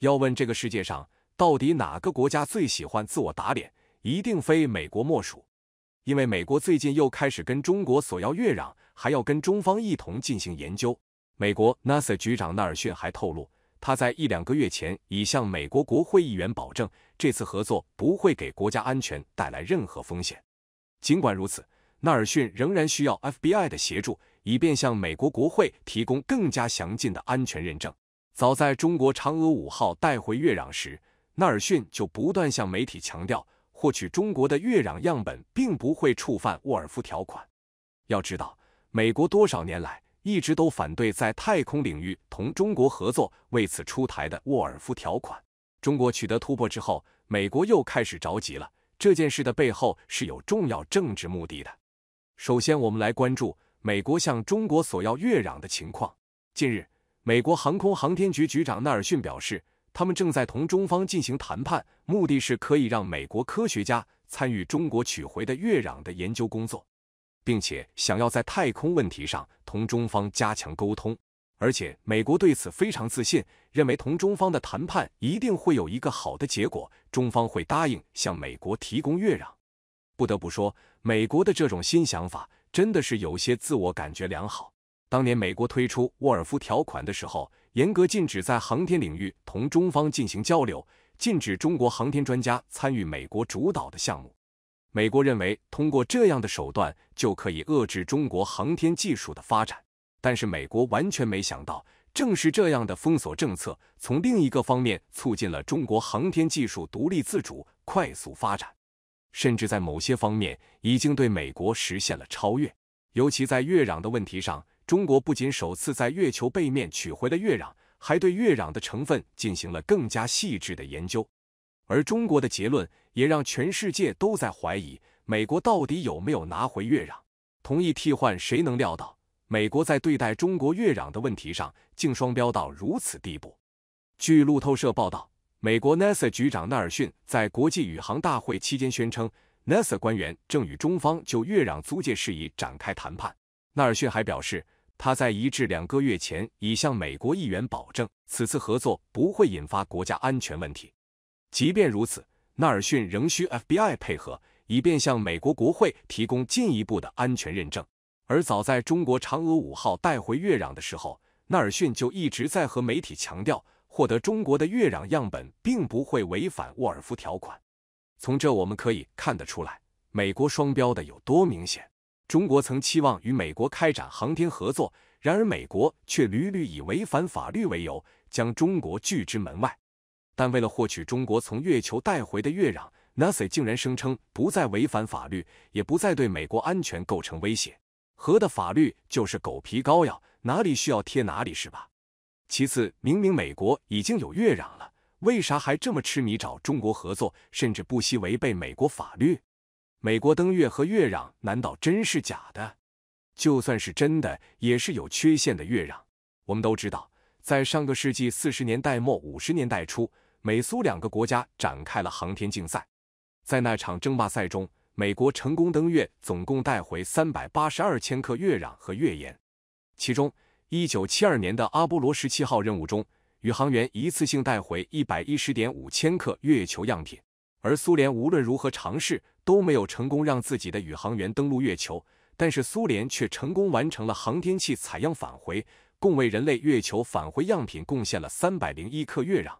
要问这个世界上到底哪个国家最喜欢自我打脸，一定非美国莫属。因为美国最近又开始跟中国索要月壤，还要跟中方一同进行研究。美国 NASA 局长纳尔逊还透露，他在一两个月前已向美国国会议员保证，这次合作不会给国家安全带来任何风险。尽管如此，纳尔逊仍然需要 FBI 的协助，以便向美国国会提供更加详尽的安全认证。早在中国嫦娥五号带回月壤时，纳尔逊就不断向媒体强调，获取中国的月壤样本并不会触犯沃尔夫条款。要知道，美国多少年来一直都反对在太空领域同中国合作，为此出台的沃尔夫条款。中国取得突破之后，美国又开始着急了。这件事的背后是有重要政治目的的。首先，我们来关注美国向中国索要月壤的情况。近日。美国航空航天局局长纳尔逊表示，他们正在同中方进行谈判，目的是可以让美国科学家参与中国取回的月壤的研究工作，并且想要在太空问题上同中方加强沟通。而且，美国对此非常自信，认为同中方的谈判一定会有一个好的结果，中方会答应向美国提供月壤。不得不说，美国的这种新想法真的是有些自我感觉良好。当年美国推出沃尔夫条款的时候，严格禁止在航天领域同中方进行交流，禁止中国航天专家参与美国主导的项目。美国认为，通过这样的手段就可以遏制中国航天技术的发展。但是，美国完全没想到，正是这样的封锁政策，从另一个方面促进了中国航天技术独立自主、快速发展，甚至在某些方面已经对美国实现了超越。尤其在月壤的问题上。中国不仅首次在月球背面取回了月壤，还对月壤的成分进行了更加细致的研究，而中国的结论也让全世界都在怀疑美国到底有没有拿回月壤，同意替换。谁能料到美国在对待中国月壤的问题上竟双标到如此地步？据路透社报道，美国 NASA 局长纳尔逊在国际宇航大会期间宣称，NASA 官员正与中方就月壤租借事宜展开谈判。纳尔逊还表示。他在一至两个月前已向美国议员保证，此次合作不会引发国家安全问题。即便如此，纳尔逊仍需 FBI 配合，以便向美国国会提供进一步的安全认证。而早在中国嫦娥五号带回月壤的时候，纳尔逊就一直在和媒体强调，获得中国的月壤样本并不会违反沃尔夫条款。从这我们可以看得出来，美国双标的有多明显。中国曾期望与美国开展航天合作，然而美国却屡屡以违反法律为由将中国拒之门外。但为了获取中国从月球带回的月壤，NASA 竟然声称不再违反法律，也不再对美国安全构成威胁。核的法律就是狗皮膏药，哪里需要贴哪里是吧？其次，明明美国已经有月壤了，为啥还这么痴迷找中国合作，甚至不惜违背美国法律？美国登月和月壤难道真是假的？就算是真的，也是有缺陷的月壤。我们都知道，在上个世纪四十年代末五十年代初，美苏两个国家展开了航天竞赛。在那场争霸赛中，美国成功登月，总共带回三百八十二千克月壤和月岩。其中，一九七二年的阿波罗十七号任务中，宇航员一次性带回一百一十点五千克月球样品。而苏联无论如何尝试都没有成功让自己的宇航员登陆月球，但是苏联却成功完成了航天器采样返回，共为人类月球返回样品贡献了三百零一克月壤。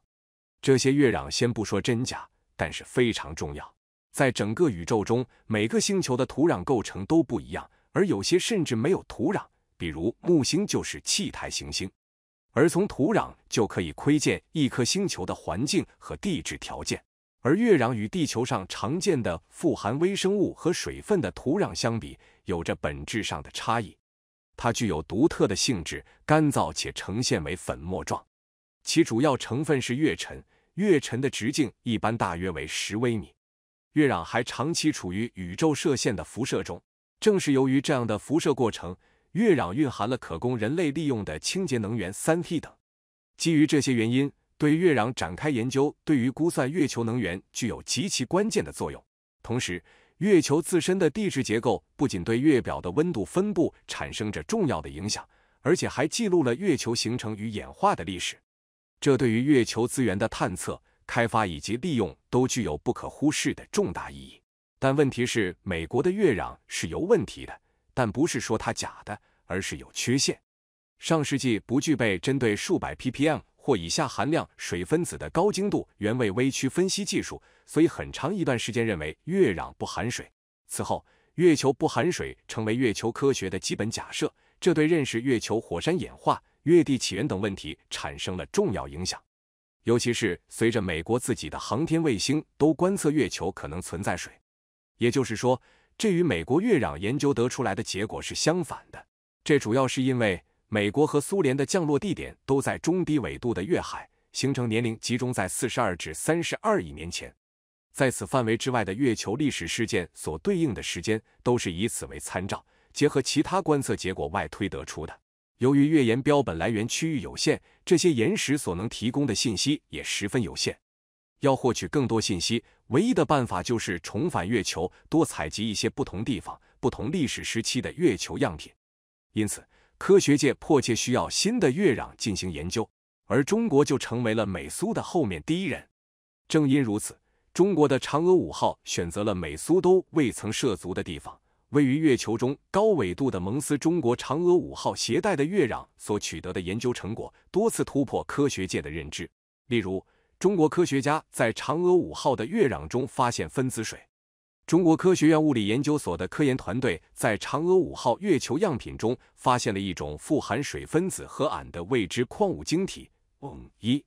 这些月壤先不说真假，但是非常重要。在整个宇宙中，每个星球的土壤构成都不一样，而有些甚至没有土壤，比如木星就是气态行星。而从土壤就可以窥见一颗星球的环境和地质条件。而月壤与地球上常见的富含微生物和水分的土壤相比，有着本质上的差异。它具有独特的性质，干燥且呈现为粉末状。其主要成分是月尘，月尘的直径一般大约为十微米。月壤还长期处于宇宙射线的辐射中。正是由于这样的辐射过程，月壤蕴含了可供人类利用的清洁能源三 T 等。基于这些原因。对月壤展开研究，对于估算月球能源具有极其关键的作用。同时，月球自身的地质结构不仅对月表的温度分布产生着重要的影响，而且还记录了月球形成与演化的历史。这对于月球资源的探测、开发以及利用都具有不可忽视的重大意义。但问题是，美国的月壤是有问题的，但不是说它假的，而是有缺陷。上世纪不具备针对数百 ppm。或以下含量水分子的高精度原位微区分析技术，所以很长一段时间认为月壤不含水。此后，月球不含水成为月球科学的基本假设，这对认识月球火山演化、月地起源等问题产生了重要影响。尤其是随着美国自己的航天卫星都观测月球可能存在水，也就是说，这与美国月壤研究得出来的结果是相反的。这主要是因为。美国和苏联的降落地点都在中低纬度的月海，形成年龄集中在四十二至三十二亿年前。在此范围之外的月球历史事件所对应的时间，都是以此为参照，结合其他观测结果外推得出的。由于月岩标本来源区域有限，这些岩石所能提供的信息也十分有限。要获取更多信息，唯一的办法就是重返月球，多采集一些不同地方、不同历史时期的月球样品。因此。科学界迫切需要新的月壤进行研究，而中国就成为了美苏的后面第一人。正因如此，中国的嫦娥五号选择了美苏都未曾涉足的地方，位于月球中高纬度的蒙斯。中国嫦娥五号携带的月壤所取得的研究成果，多次突破科学界的认知。例如，中国科学家在嫦娥五号的月壤中发现分子水。中国科学院物理研究所的科研团队在嫦娥五号月球样品中发现了一种富含水分子和铵的未知矿物晶体，嗯一，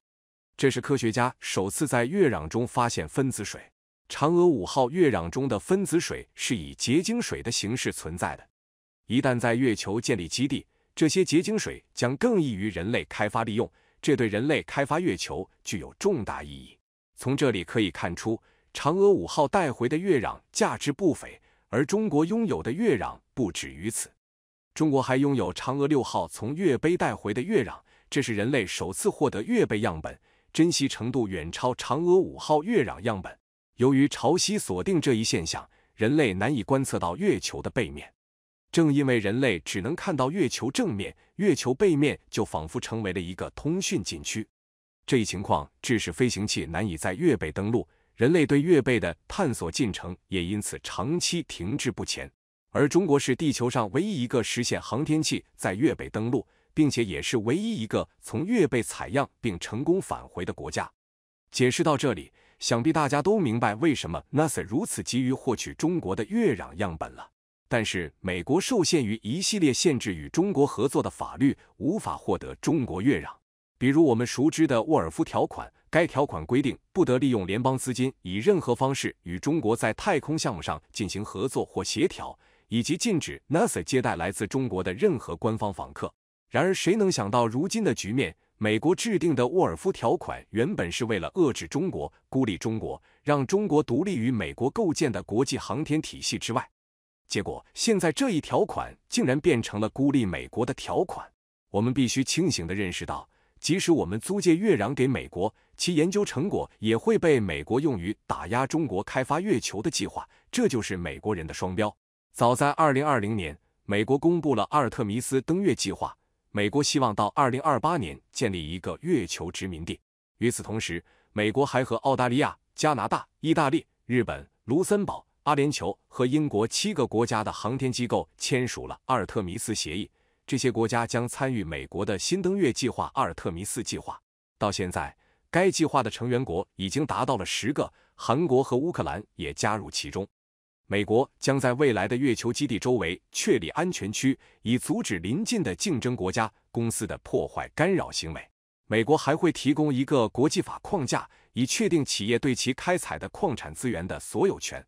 这是科学家首次在月壤中发现分子水。嫦娥五号月壤中的分子水是以结晶水的形式存在的，一旦在月球建立基地，这些结晶水将更易于人类开发利用，这对人类开发月球具有重大意义。从这里可以看出。嫦娥五号带回的月壤价值不菲，而中国拥有的月壤不止于此。中国还拥有嫦娥六号从月背带回的月壤，这是人类首次获得月背样本，珍惜程度远超嫦娥五号月壤样本。由于潮汐锁定这一现象，人类难以观测到月球的背面。正因为人类只能看到月球正面，月球背面就仿佛成为了一个通讯禁区。这一情况致使飞行器难以在月背登陆。人类对月背的探索进程也因此长期停滞不前，而中国是地球上唯一一个实现航天器在月背登陆，并且也是唯一一个从月背采样并成功返回的国家。解释到这里，想必大家都明白为什么 NASA 如此急于获取中国的月壤样本了。但是，美国受限于一系列限制与中国合作的法律，无法获得中国月壤，比如我们熟知的沃尔夫条款。该条款规定，不得利用联邦资金以任何方式与中国在太空项目上进行合作或协调，以及禁止 NASA 接待来自中国的任何官方访客。然而，谁能想到如今的局面？美国制定的沃尔夫条款原本是为了遏制中国、孤立中国，让中国独立于美国构建的国际航天体系之外。结果，现在这一条款竟然变成了孤立美国的条款。我们必须清醒地认识到。即使我们租借月壤给美国，其研究成果也会被美国用于打压中国开发月球的计划。这就是美国人的双标。早在二零二零年，美国公布了阿尔特弥斯登月计划，美国希望到二零二八年建立一个月球殖民地。与此同时，美国还和澳大利亚、加拿大、意大利、日本、卢森堡、阿联酋和英国七个国家的航天机构签署了阿尔特弥斯协议。这些国家将参与美国的新登月计划——阿尔特弥斯计划。到现在，该计划的成员国已经达到了十个，韩国和乌克兰也加入其中。美国将在未来的月球基地周围确立安全区，以阻止邻近的竞争国家公司的破坏干扰行为。美国还会提供一个国际法框架，以确定企业对其开采的矿产资源的所有权。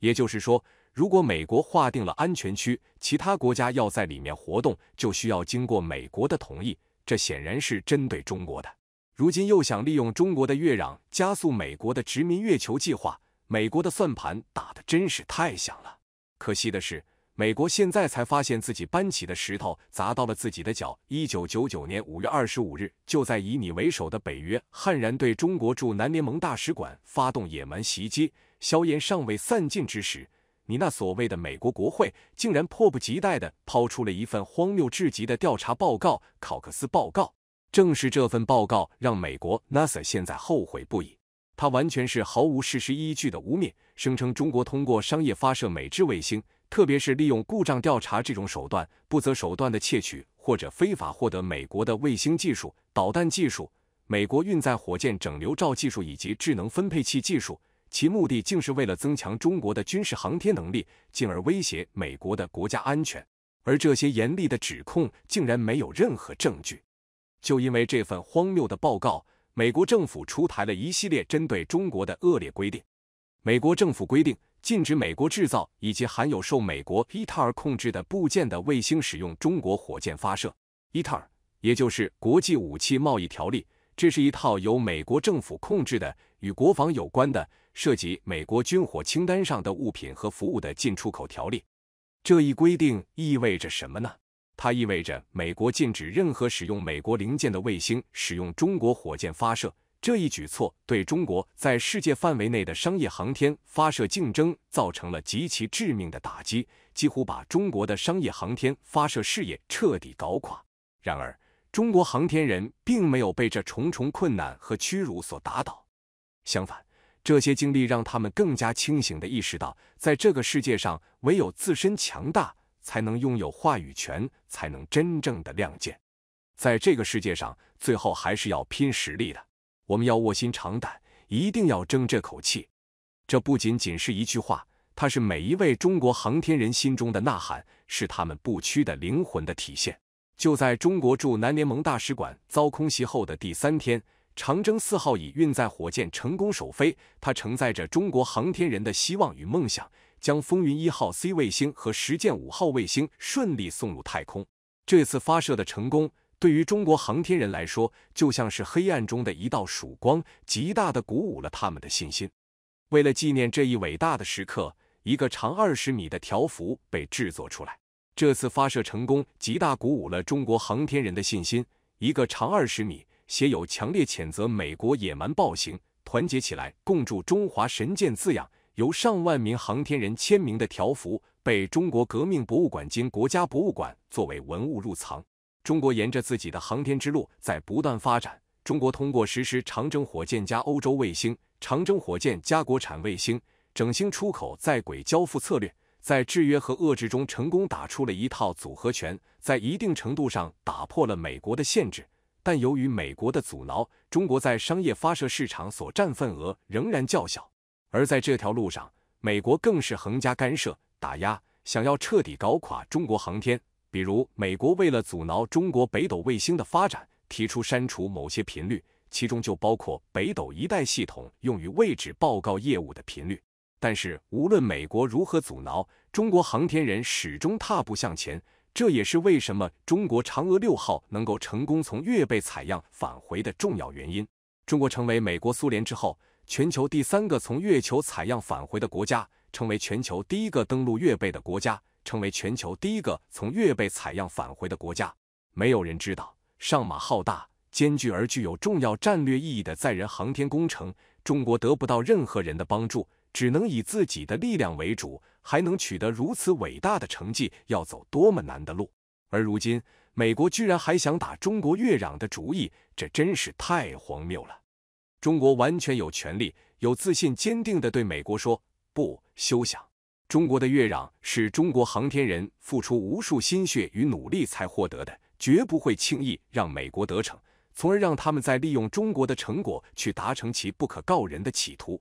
也就是说。如果美国划定了安全区，其他国家要在里面活动，就需要经过美国的同意。这显然是针对中国的。如今又想利用中国的月壤加速美国的殖民月球计划，美国的算盘打得真是太响了。可惜的是，美国现在才发现自己搬起的石头砸到了自己的脚。一九九九年五月二十五日，就在以你为首的北约悍然对中国驻南联盟大使馆发动野蛮袭击，硝烟尚未散尽之时。你那所谓的美国国会，竟然迫不及待的抛出了一份荒谬至极的调查报告——考克斯报告。正是这份报告让美国 NASA 现在后悔不已。它完全是毫无事实依据的污蔑，声称中国通过商业发射美制卫星，特别是利用故障调查这种手段，不择手段的窃取或者非法获得美国的卫星技术、导弹技术、美国运载火箭整流罩技术以及智能分配器技术。其目的竟是为了增强中国的军事航天能力，进而威胁美国的国家安全。而这些严厉的指控竟然没有任何证据。就因为这份荒谬的报告，美国政府出台了一系列针对中国的恶劣规定。美国政府规定，禁止美国制造以及含有受美国伊塔尔控制的部件的卫星使用中国火箭发射。伊塔尔，也就是国际武器贸易条例，这是一套由美国政府控制的、与国防有关的。涉及美国军火清单上的物品和服务的进出口条例，这一规定意味着什么呢？它意味着美国禁止任何使用美国零件的卫星使用中国火箭发射。这一举措对中国在世界范围内的商业航天发射竞争造成了极其致命的打击，几乎把中国的商业航天发射事业彻底搞垮。然而，中国航天人并没有被这重重困难和屈辱所打倒，相反。这些经历让他们更加清醒地意识到，在这个世界上，唯有自身强大，才能拥有话语权，才能真正的亮剑。在这个世界上，最后还是要拼实力的。我们要卧薪尝胆，一定要争这口气。这不仅仅是一句话，它是每一位中国航天人心中的呐喊，是他们不屈的灵魂的体现。就在中国驻南联盟大使馆遭空袭后的第三天。长征四号乙运载火箭成功首飞，它承载着中国航天人的希望与梦想，将风云一号 C 卫星和实践五号卫星顺利送入太空。这次发射的成功，对于中国航天人来说，就像是黑暗中的一道曙光，极大的鼓舞了他们的信心。为了纪念这一伟大的时刻，一个长二十米的条幅被制作出来。这次发射成功，极大鼓舞了中国航天人的信心。一个长二十米。写有强烈谴责美国野蛮暴行、团结起来共筑中华神剑”字样，由上万名航天人签名的条幅，被中国革命博物馆、经国家博物馆作为文物入藏。中国沿着自己的航天之路在不断发展。中国通过实施长征火箭加欧洲卫星、长征火箭加国产卫星、整星出口、在轨交付策略，在制约和遏制中成功打出了一套组合拳，在一定程度上打破了美国的限制。但由于美国的阻挠，中国在商业发射市场所占份额仍然较小。而在这条路上，美国更是横加干涉、打压，想要彻底搞垮中国航天。比如，美国为了阻挠中国北斗卫星的发展，提出删除某些频率，其中就包括北斗一代系统用于位置报告业务的频率。但是，无论美国如何阻挠，中国航天人始终踏步向前。这也是为什么中国嫦娥六号能够成功从月背采样返回的重要原因。中国成为美国、苏联之后，全球第三个从月球采样返回的国家，成为全球第一个登陆月背的国家，成为全球第一个从月背采样返回的国家。没有人知道，上马浩大、艰巨而具有重要战略意义的载人航天工程，中国得不到任何人的帮助。只能以自己的力量为主，还能取得如此伟大的成绩，要走多么难的路？而如今，美国居然还想打中国月壤的主意，这真是太荒谬了！中国完全有权利、有自信、坚定地对美国说不，休想！中国的月壤是中国航天人付出无数心血与努力才获得的，绝不会轻易让美国得逞，从而让他们再利用中国的成果去达成其不可告人的企图。